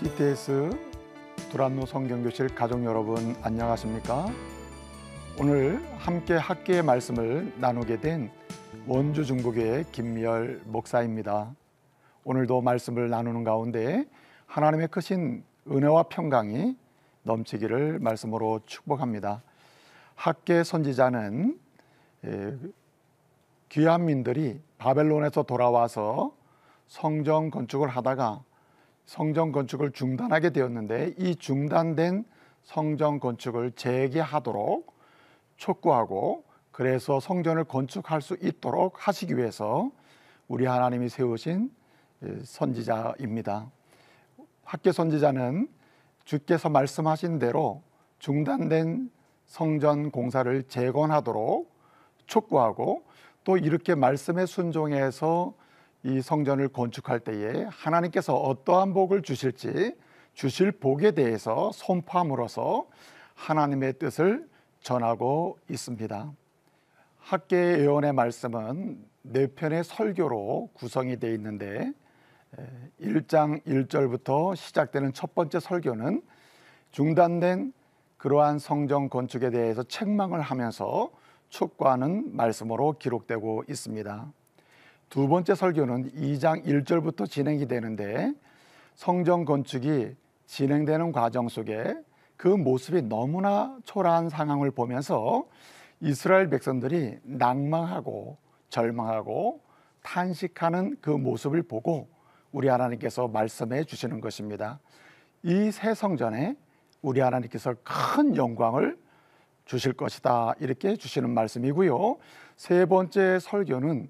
CTS 두란노 성경교실 가족 여러분 안녕하십니까? 오늘 함께 학계의 말씀을 나누게 된 원주 중국의 김미열 목사입니다. 오늘도 말씀을 나누는 가운데 하나님의 크신 은혜와 평강이 넘치기를 말씀으로 축복합니다. 학계 선지자는 예, 귀한 민들이 바벨론에서 돌아와서 성전 건축을 하다가 성전 건축을 중단하게 되었는데 이 중단된 성전 건축을 재개하도록 촉구하고 그래서 성전을 건축할 수 있도록 하시기 위해서 우리 하나님이 세우신 예, 선지자입니다. 학계 선지자는 주께서 말씀하신 대로 중단된 성전 공사를 재건하도록 촉구하고 또 이렇게 말씀에 순종해서 이 성전을 건축할 때에 하나님께서 어떠한 복을 주실지 주실 복에 대해서 손파함으로써 하나님의 뜻을 전하고 있습니다. 학계 예언의 말씀은 네 편의 설교로 구성이 되어 있는데 1장 1절부터 시작되는 첫 번째 설교는 중단된 그러한 성전 건축에 대해서 책망을 하면서 촉구하는 말씀으로 기록되고 있습니다. 두 번째 설교는 2장 1절부터 진행이 되는데 성전 건축이 진행되는 과정 속에 그 모습이 너무나 초라한 상황을 보면서 이스라엘 백성들이 낭망하고 절망하고 탄식하는 그 모습을 보고 우리 하나님께서 말씀해 주시는 것입니다. 이 새 성전에 우리 하나님께서 큰 영광을 주실 것이다. 이렇게 주시는 말씀이고요. 세 번째 설교는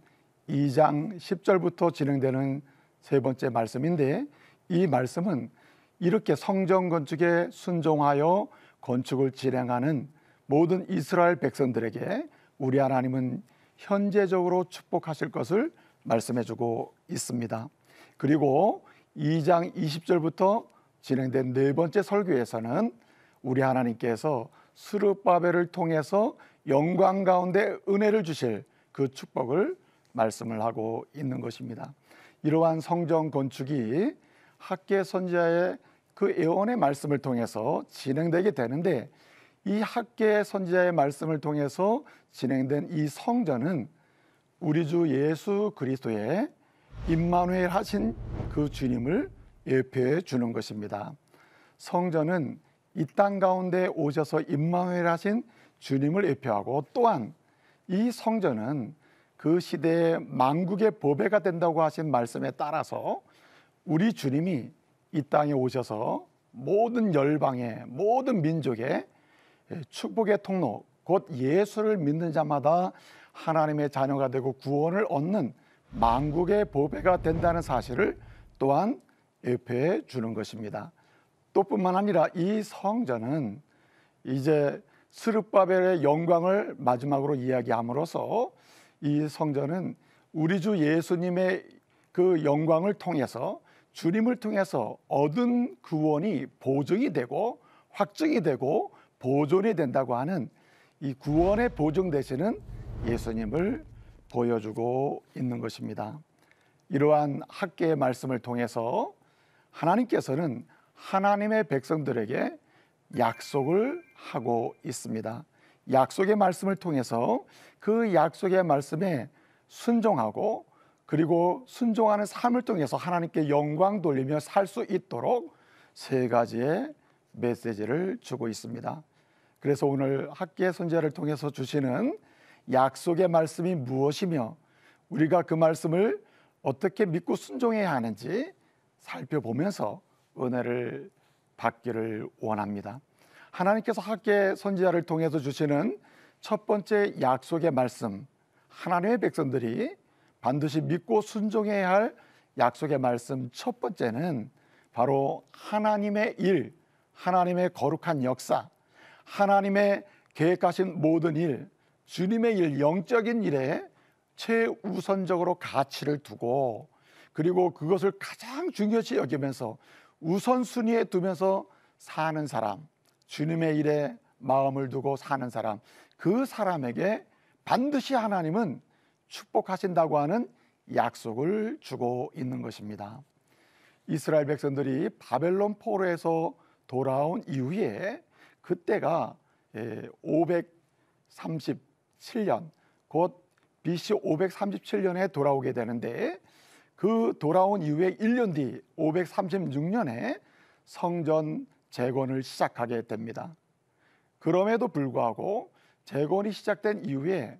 2장 10절부터 진행되는 세 번째 말씀인데 이 말씀은 이렇게 성전 건축에 순종하여 건축을 진행하는 모든 이스라엘 백성들에게 우리 하나님은 현재적으로 축복하실 것을 말씀해 주고 있습니다. 그리고 2장 20절부터 진행된 네 번째 설교에서는 우리 하나님께서 수르바벨을 통해서 영광 가운데 은혜를 주실 그 축복을 말씀을 하고 있는 것입니다. 이러한 성전 건축이 학계 선지자의 그 예언의 말씀을 통해서 진행되게 되는데 이 학계 선지자의 말씀을 통해서 진행된 이 성전은 우리 주 예수 그리스도의 임마누엘 하신 그 주님을 예표해 주는 것입니다. 성전은 이 땅 가운데 오셔서 임마누엘 하신 주님을 예표하고 또한 이 성전은 그 시대의 만국의 법배가 된다고 하신 말씀에 따라서 우리 주님이 이 땅에 오셔서 모든 열방에 모든 민족에 예, 축복의 통로 곧 예수를 믿는 자마다 하나님의 자녀가 되고 구원을 얻는 만국의 보배가 된다는 사실을 또한 예표해 주는 것입니다. 또뿐만 아니라 이 성전은 이제 스룹바벨의 영광을 마지막으로 이야기함으로써 이 성전은 우리 주 예수님의 그 영광을 통해서 주님을 통해서 얻은 구원이 보증이 되고 확증이 되고 보존이 된다고 하는 이 구원의 보증 되시는 예수님을 보여주고 있는 것입니다. 이러한 학계의 말씀을 통해서 하나님께서는 하나님의 백성들에게 약속을 하고 있습니다. 약속의 말씀을 통해서 그 약속의 말씀에 순종하고 그리고 순종하는 삶을 통해서 하나님께 영광 돌리며 살 수 있도록 세 가지의 메시지를 주고 있습니다. 그래서 오늘 학계 선제를 통해서 주시는 약속의 말씀이 무엇이며 우리가 그 말씀을 어떻게 믿고 순종해야 하는지 살펴보면서 은혜를 받기를 원합니다. 하나님께서 학계 선지자를 통해서 주시는 첫 번째 약속의 말씀, 하나님의 백성들이 반드시 믿고 순종해야 할 약속의 말씀 첫 번째는 바로 하나님의 일, 하나님의 거룩한 역사, 하나님의 계획하신 모든 일, 주님의 일, 영적인 일에 최우선적으로 가치를 두고 그리고 그것을 가장 중요시 여기면서 우선순위에 두면서 사는 사람, 주님의 일에 마음을 두고 사는 사람, 그 사람에게 반드시 하나님은 축복하신다고 하는 약속을 주고 있는 것입니다. 이스라엘 백성들이 바벨론 포로에서 돌아온 이후에 그때가 537년, 예, 곧 BC 537년에 돌아오게 되는데 그 돌아온 이후에 1년 뒤 536년에 성전 재건을 시작하게 됩니다. 그럼에도 불구하고 재건이 시작된 이후에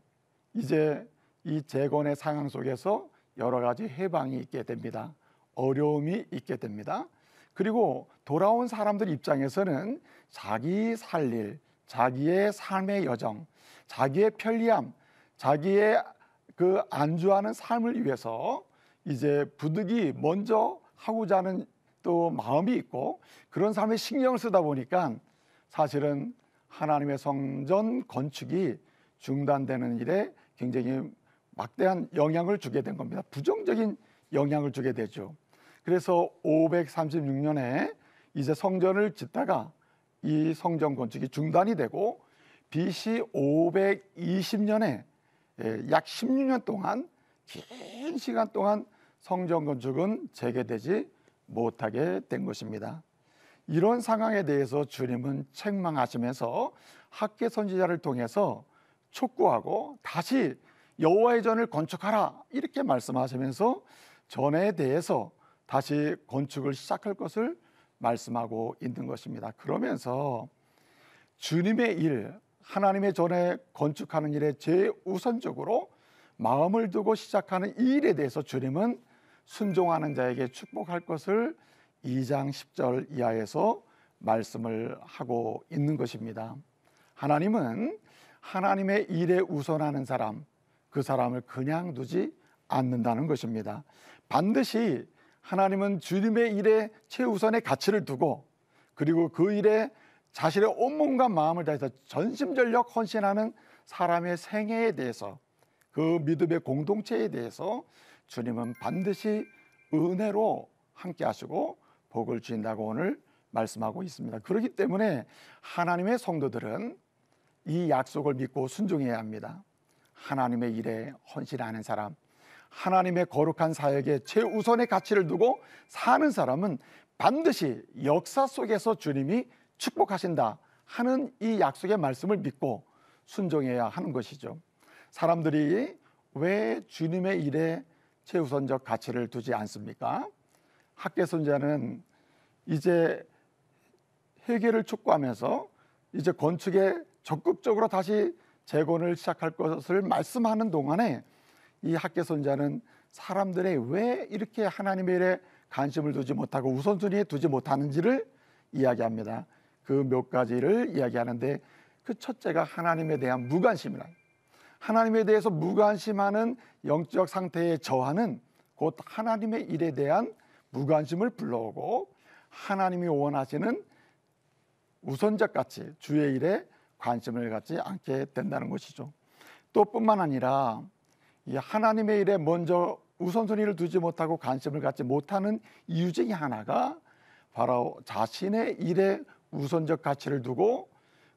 이제 이 재건의 상황 속에서 여러 가지 해방이 있게 됩니다. 어려움이 있게 됩니다. 그리고 돌아온 사람들 입장에서는 자기 살 일, 자기의 삶의 여정, 자기의 편리함, 자기의 그 안주하는 삶을 위해서 이제 부득이 먼저 하고자 하는 또 마음이 있고 그런 사람의 신경을 쓰다 보니까 사실은 하나님의 성전 건축이 중단되는 일에 굉장히 막대한 영향을 주게 된 겁니다. 부정적인 영향을 주게 되죠. 그래서 536년에 이제 성전을 짓다가 이 성전 건축이 중단이 되고 BC 520년에 예, 약 16년 동안 긴 시간 동안 성전 건축은 재개되지 못하게 된 것입니다. 이런 상황에 대해서 주님은 책망하시면서 학계 선지자를 통해서 촉구하고 다시 여호와의 전을 건축하라 이렇게 말씀하시면서 전에 대해서 다시 건축을 시작할 것을 말씀하고 있는 것입니다. 그러면서 주님의 일, 하나님의 전에 건축하는 일에 제우선적으로 마음을 두고 시작하는 이 일에 대해서 주님은 순종하는 자에게 축복할 것을 2장 10절 이하에서 말씀을 하고 있는 것입니다. 하나님은 하나님의 일에 우선하는 사람, 그 사람을 그냥 두지 않는다는 것입니다. 반드시 하나님은 주님의 일에 최우선의 가치를 두고 그리고 그 일에 자신의 온몸과 마음을 다해서 전심전력 헌신하는 사람의 생애에 대해서 그 믿음의 공동체에 대해서 주님은 반드시 은혜로 함께 하시고 복을 주신다고 오늘 말씀하고 있습니다. 그렇기 때문에 하나님의 성도들은 이 약속을 믿고 순종해야 합니다. 하나님의 일에 헌신하는 사람, 하나님의 거룩한 사역에 최우선의 가치를 두고 사는 사람은 반드시 역사 속에서 주님이 축복하신다 하는 이 약속의 말씀을 믿고 순종해야 하는 것이죠. 사람들이 왜 주님의 일에 최우선적 가치를 두지 않습니까? 학계손자는 이제 회계를 촉구하면서 이제 건축에 적극적으로 다시 재건을 시작할 것을 말씀하는 동안에 이 학계손자는 사람들이 왜 이렇게 하나님의 일에 관심을 두지 못하고 우선순위에 두지 못하는지를 이야기합니다. 그 몇 가지를 이야기하는데 그 첫째가 하나님에 대한 무관심이라. 하나님에 대해서 무관심하는 영적 상태의 저하는 곧 하나님의 일에 대한 무관심을 불러오고 하나님이 원하시는 우선적 가치 주의 일에 관심을 갖지 않게 된다는 것이죠. 또 뿐만 아니라 이 하나님의 일에 먼저 우선순위를 두지 못하고 관심을 갖지 못하는 이유 중에 하나가 바로 자신의 일에 우선적 가치를 두고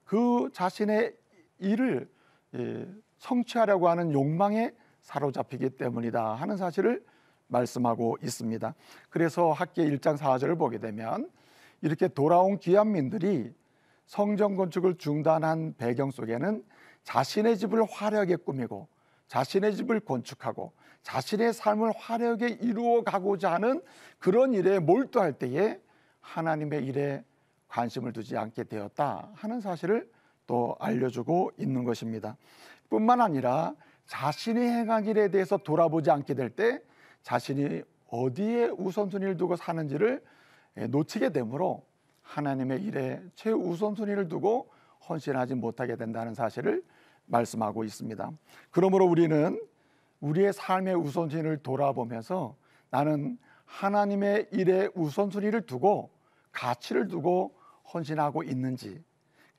그 자신의 일을 예, 성취하려고 하는 욕망에 사로잡히기 때문이다 하는 사실을 말씀하고 있습니다. 그래서 학계 1장 4절을 보게 되면 이렇게 돌아온 귀한민들이 성전 건축을 중단한 배경 속에는 자신의 집을 화려하게 꾸미고 자신의 집을 건축하고 자신의 삶을 화려하게 이루어 가고자 하는 그런 일에 몰두할 때에 하나님의 일에 관심을 두지 않게 되었다 하는 사실을 또 알려주고 있는 것입니다. 뿐만 아니라 자신이 행한 일에 대해서 돌아보지 않게 될 때 자신이 어디에 우선순위를 두고 사는지를 예, 놓치게 되므로 하나님의 일에 최우선순위를 두고 헌신하지 못하게 된다는 사실을 말씀하고 있습니다. 그러므로 우리는 우리의 삶의 우선순위를 돌아보면서 나는 하나님의 일에 우선순위를 두고 가치를 두고 헌신하고 있는지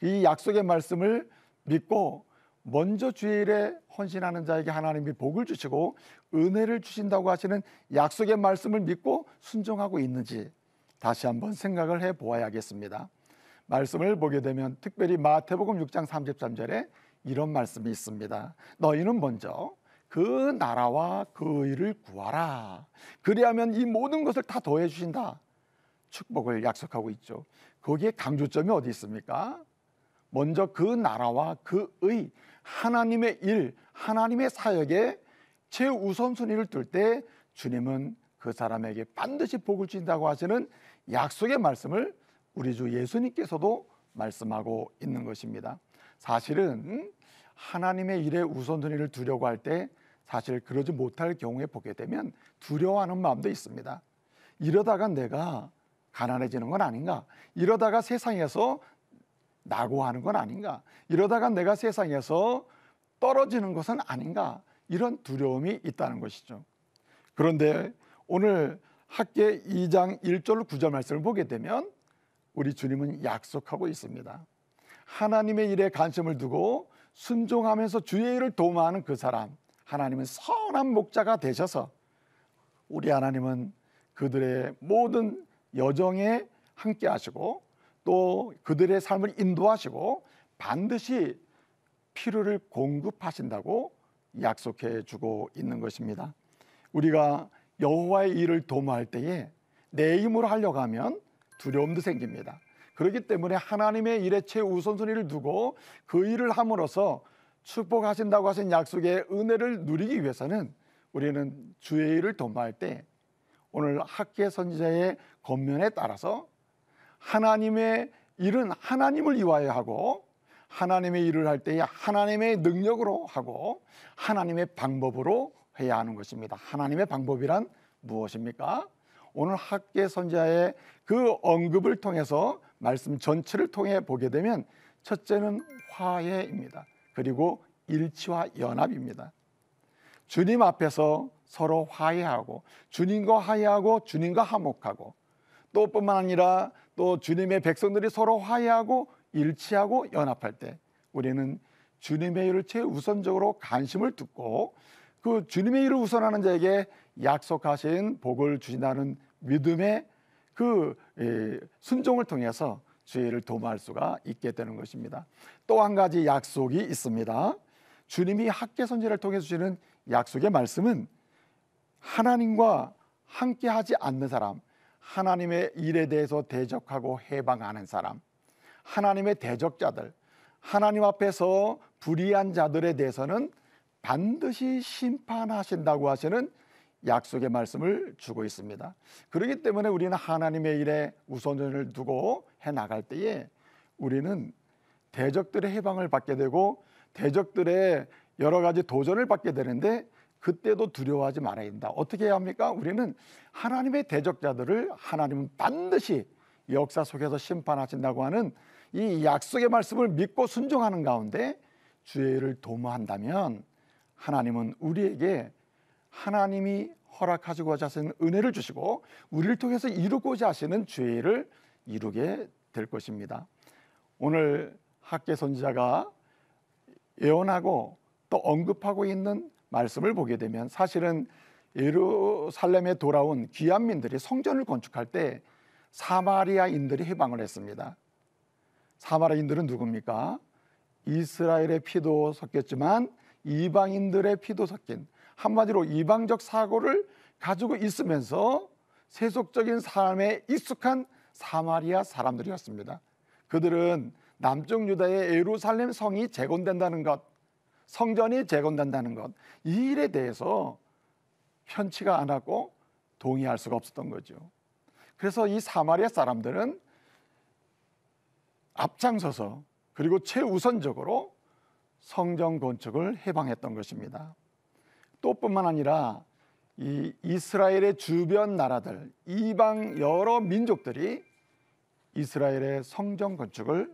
이 약속의 말씀을 믿고 먼저 주일에 헌신하는 자에게 하나님이 복을 주시고 은혜를 주신다고 하시는 약속의 말씀을 믿고 순종하고 있는지 다시 한번 생각을 해 보아야겠습니다. 말씀을 보게 되면 특별히 마태복음 6장 33절에 이런 말씀이 있습니다. 너희는 먼저 그 나라와 그 의를 구하라. 그리하면 이 모든 것을 다 더해 주신다. 축복을 약속하고 있죠. 거기에 강조점이 어디 있습니까? 먼저 그 나라와 그 의, 하나님의 일, 하나님의 사역에 최우선순위를 둘 때 주님은 그 사람에게 반드시 복을 주신다고 하시는 약속의 말씀을 우리 주 예수님께서도 말씀하고 있는 것입니다. 사실은 하나님의 일에 우선순위를 두려고 할 때 사실 그러지 못할 경우에 보게 되면 두려워하는 마음도 있습니다. 이러다가 내가 가난해지는 건 아닌가? 이러다가 세상에서 낙고하는건 아닌가? 이러다가 내가 세상에서 떨어지는 것은 아닌가? 이런 두려움이 있다는 것이죠. 그런데 오늘 학계 2장 1절 9절 말씀을 보게 되면 우리 주님은 약속하고 있습니다. 하나님의 일에 관심을 두고 순종하면서 주의 일을 도모하는 그 사람, 하나님은 선한 목자가 되셔서 우리 하나님은 그들의 모든 여정에 함께 하시고 또 그들의 삶을 인도하시고 반드시 필요를 공급하신다고 약속해 주고 있는 것입니다. 우리가 여호와의 일을 도모할 때에 내 힘으로 하려고 하면 두려움도 생깁니다. 그렇기 때문에 하나님의 일에 최우선순위를 두고 그 일을 함으로써 축복하신다고 하신 약속의 은혜를 누리기 위해서는 우리는 주의 일을 도모할 때 오늘 학계 선지자의 권면에 따라서 하나님의 일은 하나님을 이와야 하고 하나님의 일을 할 때에 하나님의 능력으로 하고 하나님의 방법으로 해야 하는 것입니다. 하나님의 방법이란 무엇입니까? 오늘 학계 선자의 그 언급을 통해서 말씀 전체를 통해 보게 되면 첫째는 화해입니다. 그리고 일치와 연합입니다. 주님 앞에서 서로 화해하고 주님과 화해하고 주님과 화목하고 또 뿐만 아니라 또 주님의 백성들이 서로 화해하고 일치하고 연합할 때 우리는 주님의 일을 최우선적으로 관심을 듣고 그 주님의 일을 우선하는 자에게 약속하신 복을 주신다는 믿음의 그 예, 순종을 통해서 주의 를 도모할 수가 있게 되는 것입니다. 또 한 가지 약속이 있습니다. 주님이 학계 선지를 통해 주시는 약속의 말씀은 하나님과 함께 하지 않는 사람, 하나님의 일에 대해서 대적하고 해방하는 사람, 하나님의 대적자들, 하나님 앞에서 불의한 자들에 대해서는 반드시 심판하신다고 하시는 약속의 말씀을 주고 있습니다. 그렇기 때문에 우리는 하나님의 일에 우선을 두고 해 나갈 때에 우리는 대적들의 해방을 받게 되고 대적들의 여러 가지 도전을 받게 되는데 그때도 두려워하지 말아야 된다. 어떻게 해야 합니까? 우리는 하나님의 대적자들을 하나님은 반드시 역사 속에서 심판하신다고 하는 이 약속의 말씀을 믿고 순종하는 가운데 주의를 도모한다면 하나님은 우리에게 하나님이 허락하시고자 하시는 은혜를 주시고 우리를 통해서 이루고자 하시는 주의 죄를 이루게 될 것입니다. 오늘 학계 선지자가 예언하고 또 언급하고 있는 말씀을 보게 되면 사실은 예루살렘에 돌아온 귀한민들이 성전을 건축할 때 사마리아인들이 해방을 했습니다. 사마리아인들은 누굽니까? 이스라엘의 피도 섞였지만 이방인들의 피도 섞인 한마디로 이방적 사고를 가지고 있으면서 세속적인 삶에 익숙한 사마리아 사람들이었습니다. 그들은 남쪽 유다의 예루살렘 성이 재건된다는 것 성전이 재건된다는 것 이 일에 대해서 편치가 않았고 동의할 수가 없었던 거죠. 그래서 이 사마리아 사람들은 앞장서서 그리고 최우선적으로 성전 건축을 해방했던 것입니다. 또 뿐만 아니라 이 이스라엘의 주변 나라들, 이방 여러 민족들이 이스라엘의 성전 건축을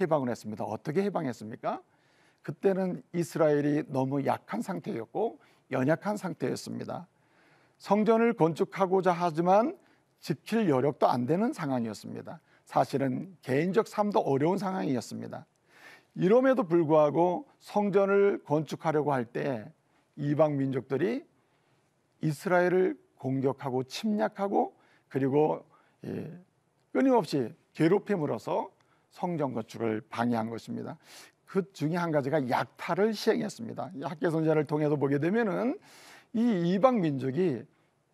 해방을 했습니다. 어떻게 해방했습니까? 그때는 이스라엘이 너무 약한 상태였고 연약한 상태였습니다. 성전을 건축하고자 하지만 지킬 여력도 안 되는 상황이었습니다. 사실은 개인적 삶도 어려운 상황이었습니다. 이럼에도 불구하고 성전을 건축하려고 할 때 이방 민족들이 이스라엘을 공격하고 침략하고 그리고 예, 끊임없이 괴롭힘으로써 성전 건축을 방해한 것입니다. 그 중에 한 가지가 약탈을 시행했습니다. 학개선제를 통해서 보게 되면은 이 이방 민족이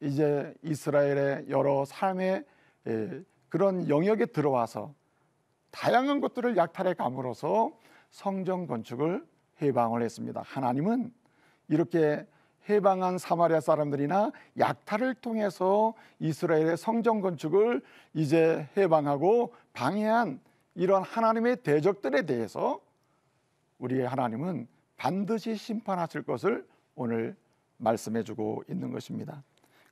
이제 이스라엘의 여러 삶의 예, 그런 영역에 들어와서 다양한 것들을 약탈해 감으로써 성전 건축을 해방을 했습니다. 하나님은 이렇게 해방한 사마리아 사람들이나 약탈을 통해서 이스라엘의 성전 건축을 이제 해방하고 방해한 이런 하나님의 대적들에 대해서 우리의 하나님은 반드시 심판하실 것을 오늘 말씀해 주고 있는 것입니다.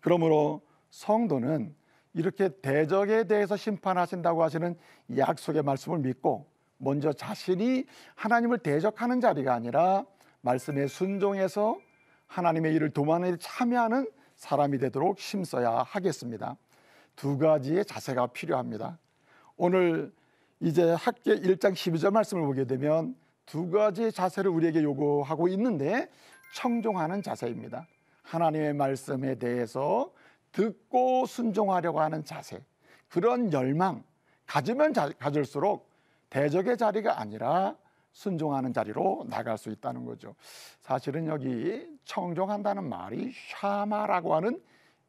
그러므로 성도는 이렇게 대적에 대해서 심판하신다고 하시는 약속의 말씀을 믿고 먼저 자신이 하나님을 대적하는 자리가 아니라 말씀에 순종해서 하나님의 일을 도만에 참여하는 사람이 되도록 힘써야 하겠습니다. 두 가지의 자세가 필요합니다. 오늘 이제 학계 1장 12절 말씀을 보게 되면 두 가지 자세를 우리에게 요구하고 있는데 청종하는 자세입니다. 하나님의 말씀에 대해서 듣고 순종하려고 하는 자세. 그런 열망 가지면 자, 가질수록 대적의 자리가 아니라 순종하는 자리로 나갈 수 있다는 거죠. 사실은 여기 청종한다는 말이 샤마라고 하는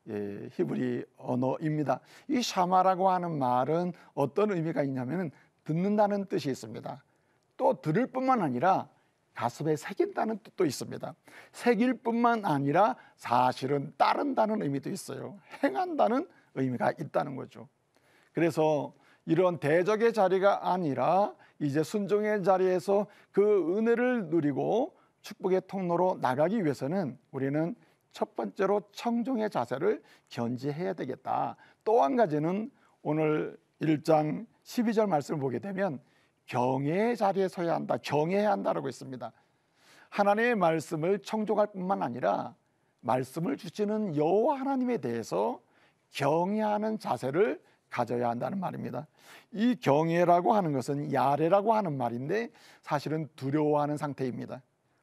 예, 히브리 언어입니다. 이 샤마라고 하는 말은 어떤 의미가 있냐면 듣는다는 뜻이 있습니다. 또 들을 뿐만 아니라 가슴에 새긴다는 뜻도 있습니다. 새길 뿐만 아니라 사실은 따른다는 의미도 있어요. 행한다는 의미가 있다는 거죠. 그래서 이런 대적의 자리가 아니라 이제 순종의 자리에서 그 은혜를 누리고 축복의 통로로 나가기 위해서는 우리는 첫 번째로 청종의 자세를 견지해야 되겠다. 또 한 가지는 오늘 1장 12절 말씀을 보게 되면 경외의 자리에 서야 한다. 경외해야 한다라고 했습니다. 하나님의 말씀을 청종할 뿐만 아니라 말씀을 주시는 여호와 하나님에 대해서 경외하는 자세를 가져야 한다는 말입니다. 이 경외라고 하는 것은 야레라고 하는 말인데 사실은 두려워하는 상태입니다.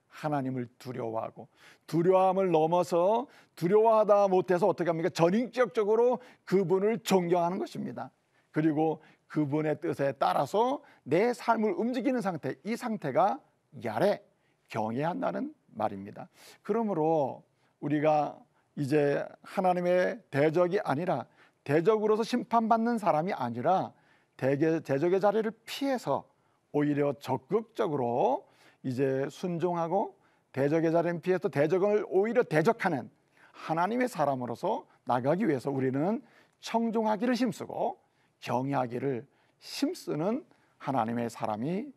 하나님을 두려워하고 두려움을 넘어서 두려워하다 못해서 어떻게 합니까? 전인격적으로 그분을 존경하는 것입니다. 그리고 그분의 뜻에 따라서 내 삶을 움직이는 상태, 이 상태가 야래 경외한다는 말입니다. 그러므로 우리가 이제 하나님의 대적이 아니라 대적으로서 심판받는 사람이 아니라 대개, 대적의 자리를 피해서 오히려 적극적으로 이제 순종하고 대적의 자리를 피해서 대적을 오히려 대적하는 하나님의 사람으로서 나가기 위해서 우리는 청종하기를 힘쓰고 경외하기를 힘쓰는 하나님의 사람이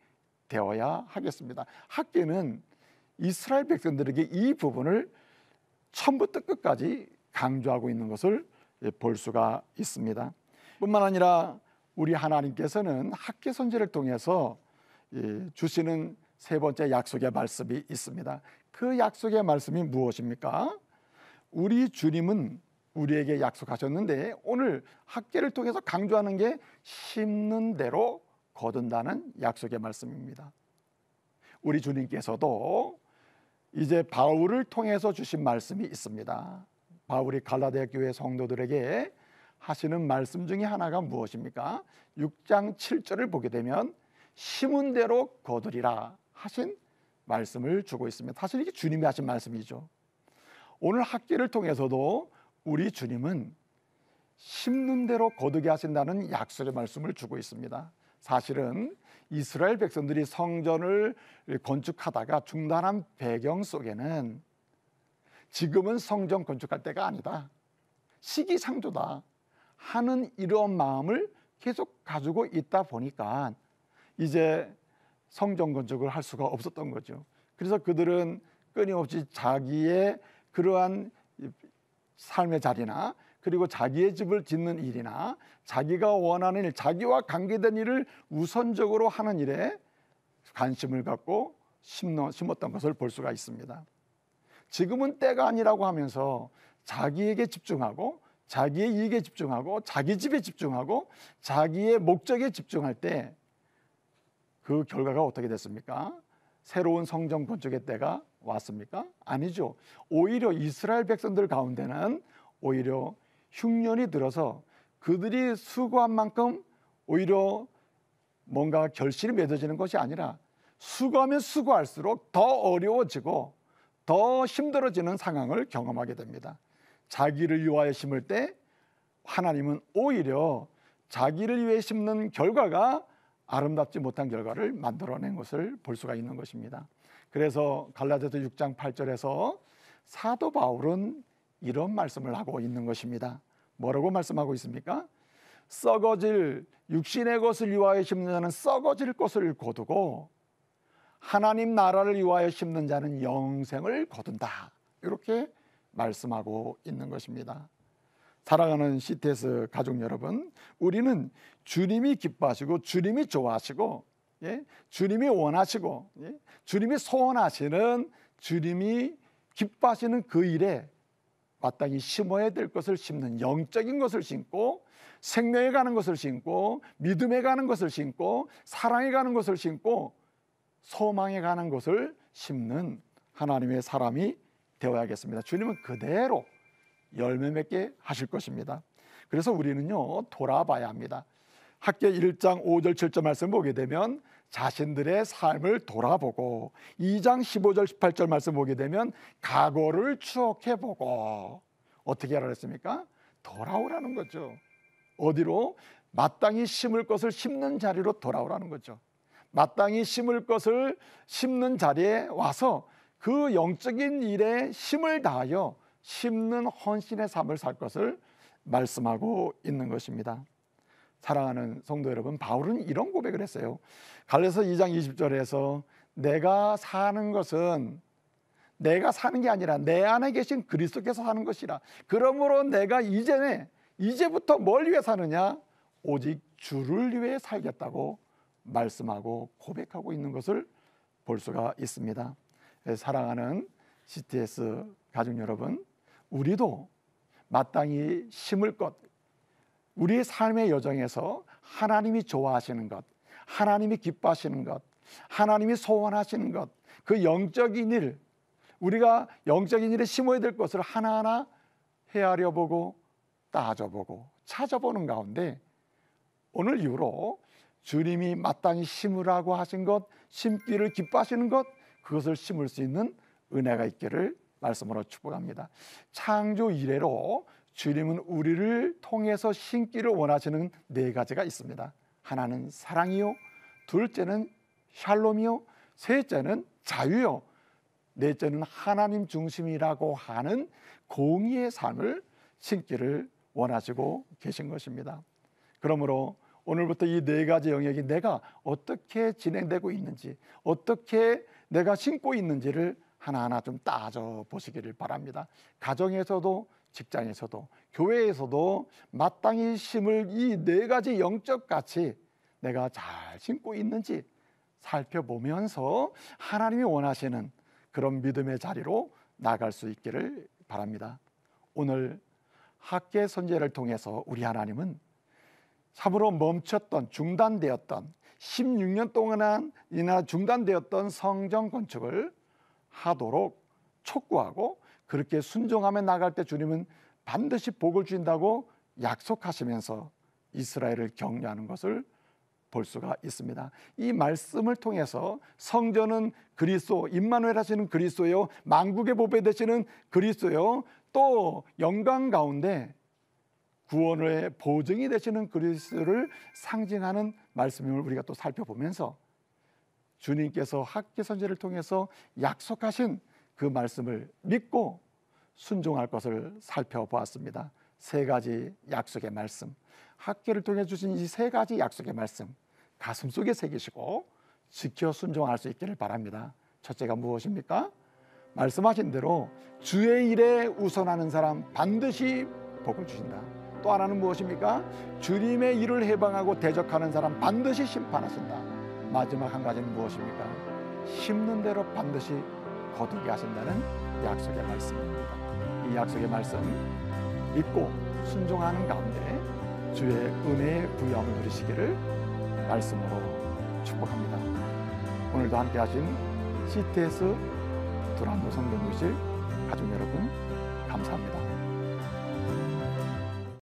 되어야 하겠습니다. 학계는 이스라엘 백성들에게 이 부분을 처음부터 끝까지 강조하고 있는 것을 볼 수가 있습니다. 뿐만 아니라 우리 하나님께서는 학계 선지를 통해서 예, 주시는 세 번째 약속의 말씀이 있습니다. 그 약속의 말씀이 무엇입니까? 우리 주님은 우리에게 약속하셨는데 오늘 학계를 통해서 강조하는 게 심는 대로 거둔다는 약속의 말씀입니다. 우리 주님께서도 이제 바울을 통해서 주신 말씀이 있습니다. 바울이 갈라디아 교회 성도들에게 하시는 말씀 중에 하나가 무엇입니까? 6장 7절을 보게 되면 심은 대로 거두리라 하신 말씀을 주고 있습니다. 사실 이게 주님이 하신 말씀이죠. 오늘 학기를 통해서도 우리 주님은 심는 대로 거두게 하신다는 약속의 말씀을 주고 있습니다. 사실은 이스라엘 백성들이 성전을 건축하다가 중단한 배경 속에는 지금은 성전 건축할 때가 아니다. 시기상조다. 하는 이런 마음을 계속 가지고 있다 보니까 이제 성전 건축을 할 수가 없었던 거죠. 그래서 그들은 끊임없이 자기의 그러한 삶의 자리나 그리고 자기의 집을 짓는 일이나 자기가 원하는 일, 자기와 관계된 일을 우선적으로 하는 일에 관심을 갖고 심었던 것을 볼 수가 있습니다. 지금은 때가 아니라고 하면서 자기에게 집중하고 자기의 이익에 집중하고 자기 집에 집중하고 자기의 목적에 집중할 때 그 결과가 어떻게 됐습니까? 새로운 성전 건축의 때가 왔습니까? 아니죠. 오히려 이스라엘 백성들 가운데는 오히려 흉년이 들어서 그들이 수고한 만큼 오히려 뭔가 결실이 맺어지는 것이 아니라 수고하면 수고할수록 더 어려워지고 더 힘들어지는 상황을 경험하게 됩니다. 자기를 위하여 심을 때 하나님은 오히려 자기를 위해 심는 결과가 아름답지 못한 결과를 만들어낸 것을 볼 수가 있는 것입니다. 그래서 갈라디아서 6장 8절에서 사도 바울은 이런 말씀을 하고 있는 것입니다. 뭐라고 말씀하고 있습니까? 썩어질 육신의 것을 위하여 심는 자는 썩어질 것을 거두고 하나님 나라를 위하여 심는 자는 영생을 거둔다. 이렇게 말씀하고 있는 것입니다. 사랑하는 CTS 가족 여러분, 우리는 주님이 기뻐하시고 주님이 좋아하시고 예? 주님이 원하시고 예? 주님이 소원하시는 주님이 기뻐하시는 그 일에 마땅히 심어야 될 것을 심는 영적인 것을 심고 생명에 가는 것을 심고 믿음에 가는 것을 심고 사랑에 가는 것을 심고 소망에 가는 것을 심는 하나님의 사람이 되어야겠습니다. 주님은 그대로 열매 맺게 하실 것입니다. 그래서 우리는요 돌아봐야 합니다. 학계 1장 5절 7절 말씀 보게 되면 자신들의 삶을 돌아보고 2장 15절 18절 말씀 보게 되면 과거를 추억해 보고 어떻게 하라 했습니까? 돌아오라는 거죠. 어디로 마땅히 심을 것을 심는 자리로 돌아오라는 거죠. 마땅히 심을 것을 심는 자리에 와서 그 영적인 일에 힘을 다하여 심는 헌신의 삶을 살 것을 말씀하고 있는 것입니다. 사랑하는 성도 여러분, 바울은 이런 고백을 했어요. 갈라서 2장 20절에서 내가 사는 것은 내가 사는 게 아니라 내 안에 계신 그리스도께서 사는 것이라. 그러므로 내가 이제는 이제부터 뭘 위해 사느냐? 오직 주를 위해 살겠다고 말씀하고 고백하고 있는 것을 볼 수가 있습니다. 사랑하는 CTS 가족 여러분, 우리도 마땅히 심을 것, 우리의 삶의 여정에서 하나님이 좋아하시는 것, 하나님이 기뻐하시는 것, 하나님이 소원하시는 것, 그 영적인 일, 우리가 영적인 일에 심어야 될 것을 하나하나 헤아려 보고 따져보고 찾아보는 가운데 오늘 이후로 주님이 마땅히 심으라고 하신 것, 심기를 기뻐하시는 것, 그것을 심을 수 있는 은혜가 있기를 말씀으로 축복합니다. 창조 이래로 주님은 우리를 통해서 신기를 원하시는 네 가지가 있습니다. 하나는 사랑이요, 둘째는 샬롬이요, 셋째는 자유요, 넷째는 하나님 중심이라고 하는 공의의 삶을 신기를 원하시고 계신 것입니다. 그러므로 오늘부터 이 네 가지 영역이 내가 어떻게 진행되고 있는지, 어떻게 내가 신고 있는지를 하나하나 좀 따져 보시기를 바랍니다. 가정에서도 직장에서도 교회에서도 마땅히 심을 이 네 가지 영적 가치 내가 잘 심고 있는지 살펴보면서 하나님이 원하시는 그런 믿음의 자리로 나갈 수 있기를 바랍니다. 오늘 학계 선제를 통해서 우리 하나님은 참으로 멈췄던 중단되었던 16년 동안이나 중단되었던 성전 건축을 하도록 촉구하고 그렇게 순종하며 나갈 때 주님은 반드시 복을 주신다고 약속하시면서 이스라엘을 격려하는 것을 볼 수가 있습니다. 이 말씀을 통해서 성전은 그리스도, 임마누엘 하시는 그리스도요, 만국의 보배 되시는 그리스도요, 또 영광 가운데 구원의 보증이 되시는 그리스도를 상징하는 말씀을 우리가 또 살펴보면서 주님께서 학기 선제를 통해서 약속하신 그 말씀을 믿고 순종할 것을 살펴보았습니다. 세 가지 약속의 말씀. 학계를 통해 주신 이 세 가지 약속의 말씀. 가슴 속에 새기시고 지켜 순종할 수 있기를 바랍니다. 첫째가 무엇입니까? 말씀하신 대로 주의 일에 우선하는 사람 반드시 복을 주신다. 또 하나는 무엇입니까? 주님의 일을 해방하고 대적하는 사람 반드시 심판하신다. 마지막 한 가지는 무엇입니까? 심는 대로 반드시 거두게 하신다는 약속의 말씀입니다. 이 약속의 말씀 믿고 순종하는 가운데 주의 은혜의 부여함을 누리시기를 말씀으로 축복합니다. 오늘도 함께 하신 CTS 두란노 성경교실 가족 여러분 감사합니다.